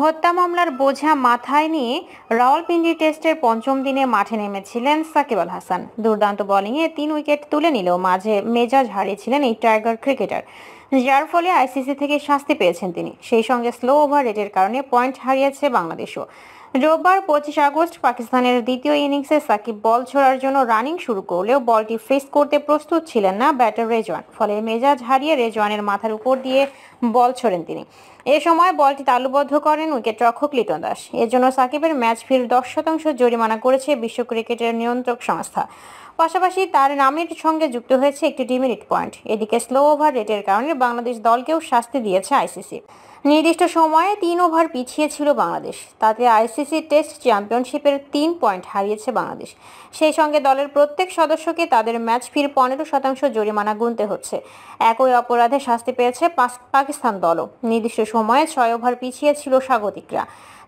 হত্যা মামলার বোঝা মাথায় নিয়ে রাওয়ালপিন্ডি টেস্টের পঞ্চম দিনে মাঠে নেমেছিলেন সাকিব আল হাসান দুর্দান্ত বোলিংয়ে তিন উইকেট তুলে নিলেও মাঝে মেজাজ হারিয়েছিলেন এই টাইগার ক্রিকেটার যার ফলে আইসিসি থেকে শাস্তি পেয়েছেন তিনি সেই সঙ্গে স্লো ওভার রেটের কারণে পয়েন্ট হারিয়েছে বাংলাদেশও রোববার পঁচিশ আগস্ট পাকিস্তানের দ্বিতীয় ইনিংসে সাকিব বল ছোড়ার জন্য রানিং শুরু করলেও বলটি ফেস করতে প্রস্তুত ছিলেন না ব্যাটার রেজওয়ান ফলে মেজাজ হারিয়ে রেজওয়ানের মাথার উপর দিয়ে বল ছোড়েন তিনি এ সময় বলটি তালুবদ্ধ করেন উইকেট রক্ষক লিটন দাস এজন্য সাকিবের ম্যাচ ফির দশ শতাংশ জরিমানা করেছে বিশ্ব ক্রিকেটের নিয়ন্ত্রক সংস্থা পাশাপাশি তার নামের সঙ্গে যুক্ত হয়েছে একটি ডিমিনিট পয়েন্ট এদিকে স্লো ওভার রেটের কারণে বাংলাদেশ দলকেও শাস্তি দিয়েছে আইসিসি নির্দিষ্ট সময়ে তিন ওভার পিছিয়ে ছিল বাংলাদেশ তাতে আইসিসি টেস্ট চ্যাম্পিয়নশিপের তিন পয়েন্ট হারিয়েছে বাংলাদেশ সেই সঙ্গে দলের প্রত্যেক সদস্যকে তাদের ম্যাচ ফির পনেরো শতাংশ জরিমানা গুনতে হচ্ছে একই অপরাধে শাস্তি পেয়েছে পাকিস্তান দলও নির্দিষ্ট সময়ে ছয় ওভার পিছিয়ে ছিল স্বাগতিকরা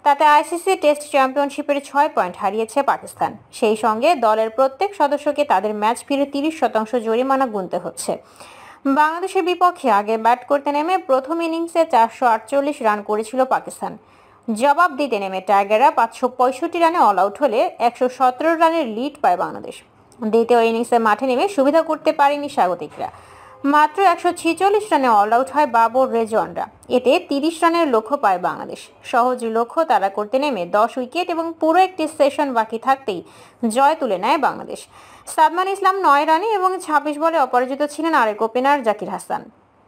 তাতে আইসিসি টেস্ট চ্যাম্পিয়নশিপের ছয় পয়েন্ট হারিয়েছে পাকিস্তান সেই সঙ্গে দলের প্রত্যেক সদস্যকে তাদের ম্যাচ ফিরে তিরিশ শতাংশ জরিমানা গুনতে হচ্ছে বাংলাদেশের বিপক্ষে আগে ব্যাট করতে নেমে প্রথম ইনিংসে চারশো আটচল্লিশ রান করেছিল পাকিস্তান জবাব দিতে নেমে টাইগাররা পাঁচশো পঁয়ষট্টি রানে অল আউট হলে একশো সতেরো রানের লিড পায় বাংলাদেশ দ্বিতীয় ইনিংসে মাঠে নেমে সুবিধা করতে পারেনি স্বাগতিকরা মাত্র একশো ছেচল্লিশ রানে অল আউট হয় বাবর রেজওয়ানরা এতে তিরিশ রানের লক্ষ্য পায় বাংলাদেশ সহজ লক্ষ্য তারা করতে নেমে দশ উইকেট এবং পুরো একটি সেশন বাকি থাকতেই জয় তুলে নেয় বাংলাদেশ সাদমান ইসলাম নয় রানে এবং ছাব্বিশ বলে অপরাজিত ছিলেন আরেক ওপেনার জাকির হাসান